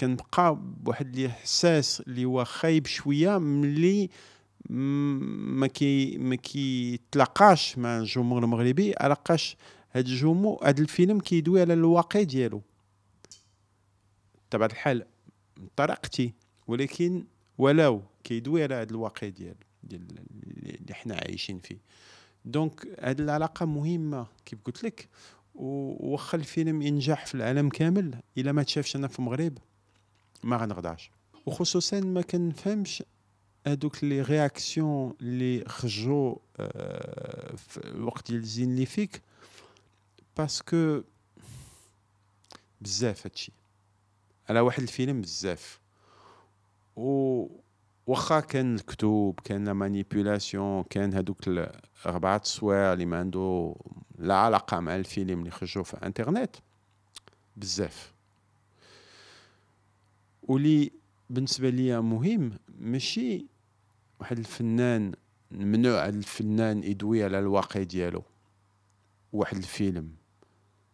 كنبقى بواحد الاحساس اللي هو خايب شويه ملي ما كي ما كيتلاقاش مع الجمهور المغربي علاقاش هاد الجمهور هاد الفيلم كيدوي على الواقع ديالو طبعا الحال طرقتي ولكن ولو كيدوي على هاد الواقع ديال ديال اللي حنا عايشين فيه دونك هاد العلاقه مهمه كيف قلت لك وخا الفيلم ينجح في العالم كامل الا ما تشافش انا في المغرب ما غنغداش وخصوصا ما كنفهمش هادوك لي رياكسيون اللي خرجوا آه في الوقت ديال الزين اللي فيك باسكو بزاف هادشي على واحد الفيلم بزاف و واخا كان الكتب كان لا مانيبيولاسيون كان هادوك ربعه السوايع اللي ما عنده العلاقه مع الفيلم اللي خرجوا في انترنت بزاف ولي بالنسبه ليا مهم ماشي واحد الفنان ممنوع الفنان يدوي على الواقع ديالو واحد الفيلم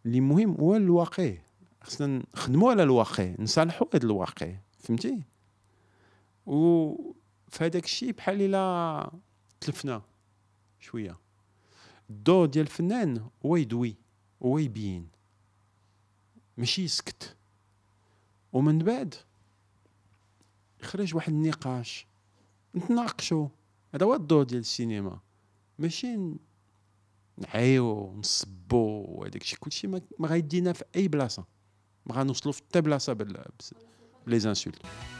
اللي مهم هو الواقع خصنا نخدموا على الواقع نصالحوا هذا الواقع فهمتي و فهداك الشيء بحال الا تلفنا شويه الدور ديال الفنان هو يدوي هو يبين ماشي يسكت ومن بعد يخرج واحد النقاش نتناقشوا هذا هو الدور ديال السينما ماشي نعيو نصبو وهداك الشيء كلشي ما غايدينا في اي بلاصه ما غنوصلوا في حتى بلاصه بلي زانسولت